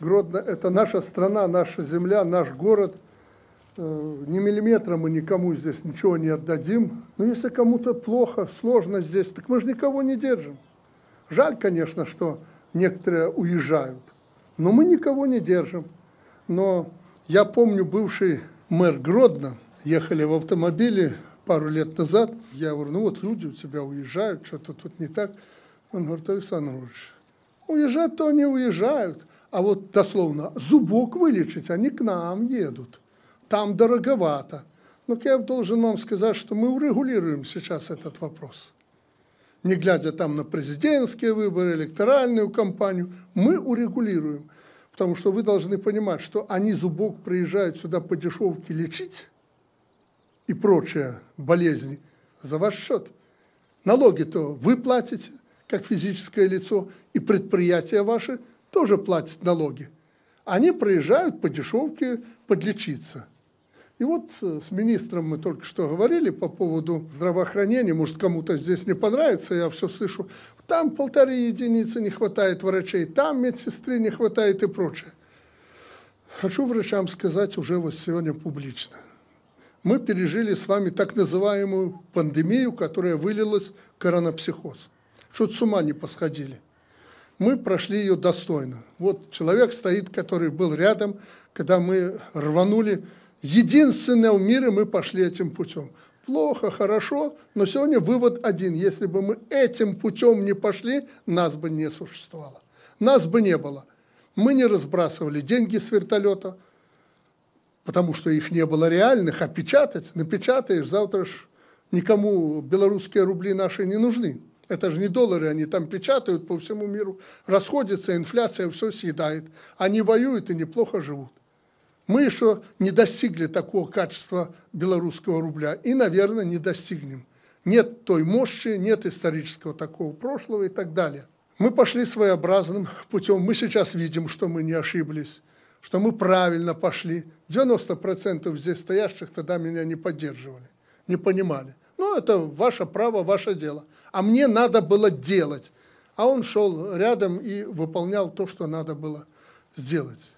Гродно – это наша страна, наша земля, наш город. Э, ни миллиметра мы никому здесь ничего не отдадим. Но если кому-то плохо, сложно здесь, так мы же никого не держим. Жаль, конечно, что некоторые уезжают. Но мы никого не держим. Но я помню, бывший мэр Гродно, ехали в автомобиле пару лет назад. Я говорю, ну вот люди у тебя уезжают, что-то тут не так. Он говорит, Александр Ильич, уезжать-то они уезжают – а вот дословно зубок вылечить, они к нам едут. Там дороговато. Но ну, я должен вам сказать, что мы урегулируем сейчас этот вопрос. Не глядя там на президентские выборы, электоральную кампанию, мы урегулируем. Потому что вы должны понимать, что они зубок приезжают сюда по дешевке лечить и прочие болезни за ваш счет. Налоги-то вы платите, как физическое лицо, и предприятия ваши – тоже платят налоги. Они проезжают по дешевке подлечиться. И вот э, с министром мы только что говорили по поводу здравоохранения. Может, кому-то здесь не понравится, я все слышу. Там полторы единицы не хватает врачей, там медсестры не хватает и прочее. Хочу врачам сказать уже вот сегодня публично. Мы пережили с вами так называемую пандемию, которая вылилась в коронапсихоз. Что-то с ума не посходили мы прошли ее достойно. Вот человек стоит, который был рядом, когда мы рванули. Единственное в мире мы пошли этим путем. Плохо, хорошо, но сегодня вывод один. Если бы мы этим путем не пошли, нас бы не существовало. Нас бы не было. Мы не разбрасывали деньги с вертолета, потому что их не было реальных, а печатать, напечатаешь, завтра ж никому белорусские рубли наши не нужны. Это же не доллары, они там печатают по всему миру, расходится, инфляция все съедает. Они воюют и неплохо живут. Мы еще не достигли такого качества белорусского рубля и, наверное, не достигнем. Нет той мощи, нет исторического такого прошлого и так далее. Мы пошли своеобразным путем. Мы сейчас видим, что мы не ошиблись, что мы правильно пошли. 90% здесь стоящих тогда меня не поддерживали не понимали. Ну, это ваше право, ваше дело. А мне надо было делать. А он шел рядом и выполнял то, что надо было сделать.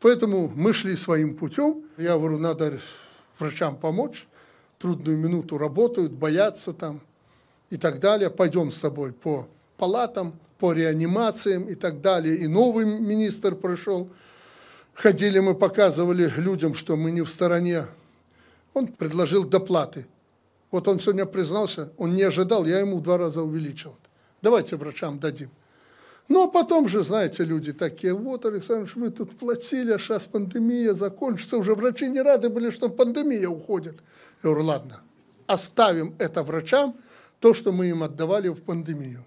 Поэтому мы шли своим путем. Я говорю, надо врачам помочь. Трудную минуту работают, боятся там и так далее. Пойдем с тобой по палатам, по реанимациям и так далее. И новый министр пришел. Ходили мы, показывали людям, что мы не в стороне он предложил доплаты. Вот он сегодня признался, он не ожидал, я ему в два раза увеличил. Давайте врачам дадим. Но ну, а потом же, знаете, люди такие, вот, Александр вы тут платили, а сейчас пандемия закончится, уже врачи не рады были, что пандемия уходит. Я говорю, ладно, оставим это врачам, то, что мы им отдавали в пандемию.